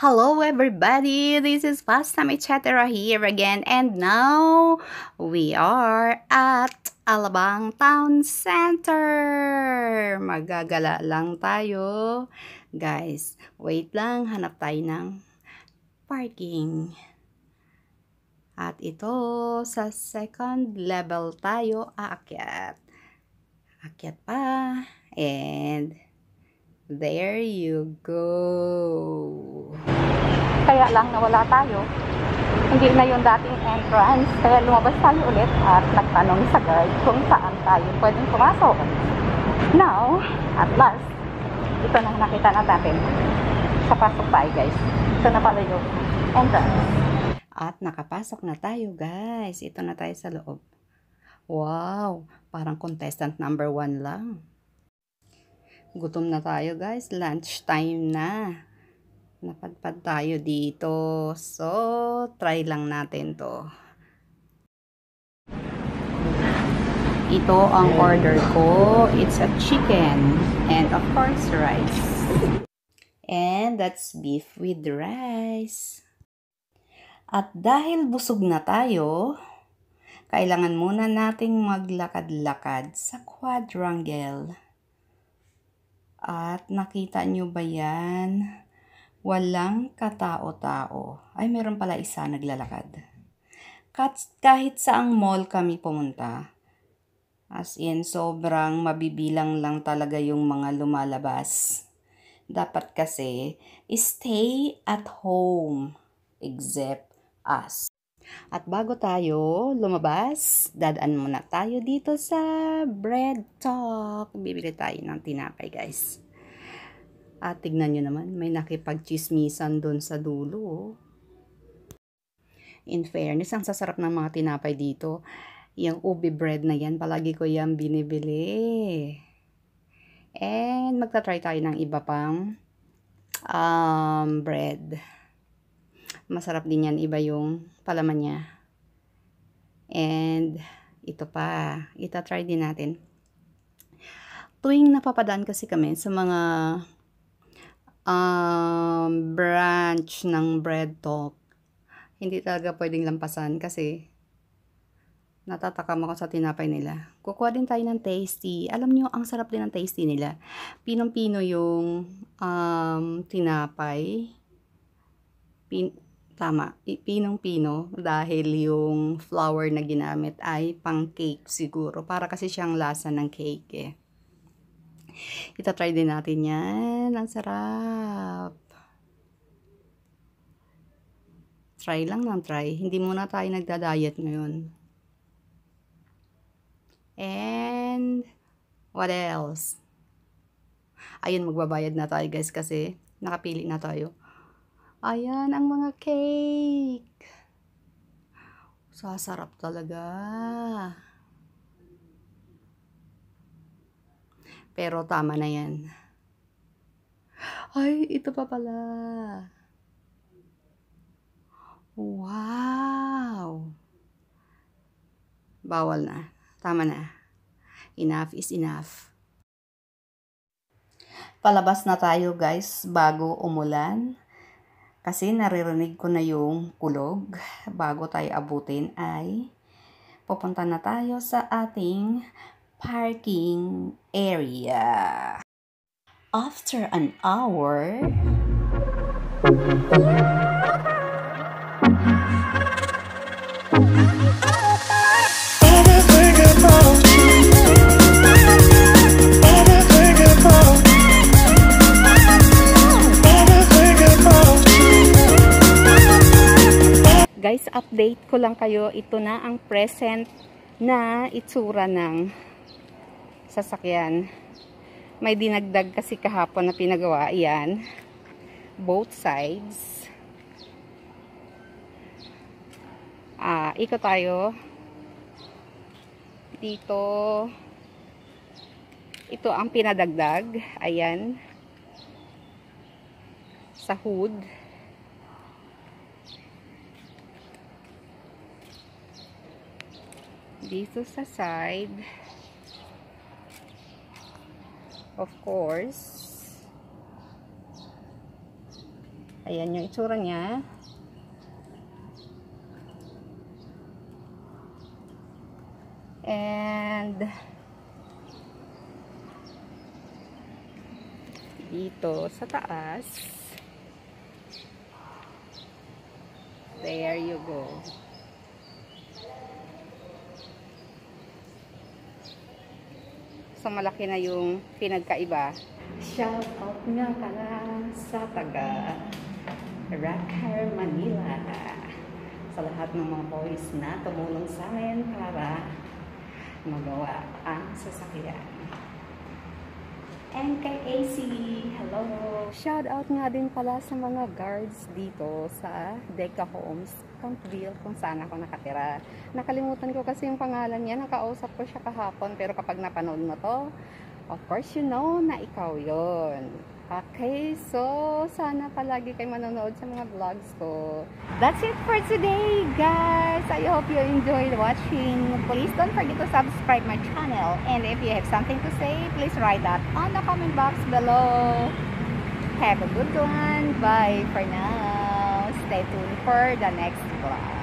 Hello everybody, this is Pasta Michetera here again and now we are at Alabang Town Center. Magagala lang tayo. Guys, wait lang, hanap tayo ng parking. At ito, sa second level tayo aakyat. Aakyat pa. And There you go. Kaya lang nawala tayo. Hindi na yung dating entrance. Kaya lumabas tayo ulit at nagtanong sa guard kung saan tayo pwedeng pumasok. Now, at last, ito na nakita na natin. Kapasok tayo guys. Ito na pala yung entrance. At nakapasok na tayo guys. Ito na tayo sa loob. Wow! Parang contestant number one lang. Gutom na tayo guys. Lunch time na. Napadpad tayo dito. So, try lang natin to. Ito ang order ko. It's a chicken and of course rice. And that's beef with rice. At dahil busog na tayo, kailangan muna nating maglakad-lakad sa quadrangle. At nakita nyo ba yan? Walang katao-tao. Ay, meron pala isa naglalakad. Kahit sa ang mall kami pumunta, As in, sobrang mabibilang lang talaga yung mga lumalabas. Dapat kasi, stay at home, except us. At bago tayo lumabas, dadaan muna tayo dito sa Bread Talk. Bibili tayo ng tinapay guys. At tignan nyo naman, may nakipagchismisan doon sa dulo. Oh. In fairness, ang sasarap ng mga tinapay dito. Yung ube bread na yan, palagi ko yan binibili. And magta-try tayo ng iba pang um, bread. Masarap din yan. Iba yung palaman niya. And, ito pa. Ita-try din natin. Tuwing napapadaan kasi kami sa mga um, branch ng bread talk, hindi talaga pwedeng lampasan kasi natatakam ako sa tinapay nila. Kukuha din tayo ng tasty. Alam nyo, ang sarap din ng tasty nila. Pinong-pino yung um, tinapay. Pin Tama, pinong-pino dahil yung flour na ginamit ay pang cake siguro. Para kasi siyang lasa ng cake eh. Itatry din natin yan. Ang sarap. Try lang ng try. Hindi muna tayo nagda-diet ngayon. And, what else? Ayun, magbabayad na tayo guys kasi nakapili na tayo. Ayan ang mga cake. Sasarap talaga. Pero tama na yan. Ay, ito pa pala. Wow! Bawal na. Tama na. Enough is enough. Palabas na tayo guys bago umulan. Kasi naririnig ko na yung kulog. Bago tayo abutin ay pupunta na tayo sa ating parking area. After an hour... update ko lang kayo, ito na ang present na itsura ng sasakyan. May dinagdag kasi kahapon na pinagawa. Ayan. Both sides. Ah, iko tayo. Dito. Ito ang pinadagdag. Ayan. Sa hood. dito sa side of course ayan yung itsura niya and dito sa taas there you go So, malaki na yung pinagkaiba. Shout out nga pala sa taga Rakhar, Manila. Sa lahat ng mga boys na tumulong sa amin para magawa ang sasakyan and kay AC. Hello! Shout out nga din pala sa mga guards dito sa Deca Homes, Campville, kung saan ako nakatira. Nakalimutan ko kasi yung pangalan niya. Nakausap ko siya kahapon pero kapag napanood mo to, of course you know na ikaw yon Okay, so sana palagi kayo manonood sa mga vlogs ko. That's it for today, guys. I hope you enjoyed watching. Please don't forget to subscribe my channel. And if you have something to say, please write that on the comment box below. Have a good one. Bye for now. Stay tuned for the next vlog.